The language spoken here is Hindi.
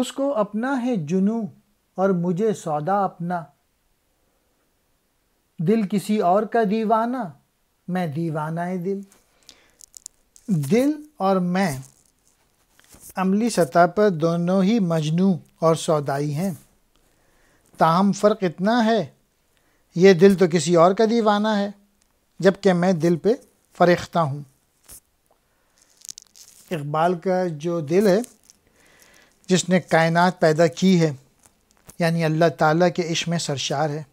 उसको अपना है जुनू और मुझे सौदा अपना दिल किसी और का दीवाना मैं दीवाना है दिल दिल और मैं अमली सतह पर दोनों ही मजनू और सौदाई हैं ताहम फ़र्क इतना है ये दिल तो किसी और का दीवाना है जबकि मैं दिल पे फरेख्ता हूँ इकबाल का जो दिल है जिसने कायनात पैदा की है यानी अल्लाह ताला के इश्क में सरशार है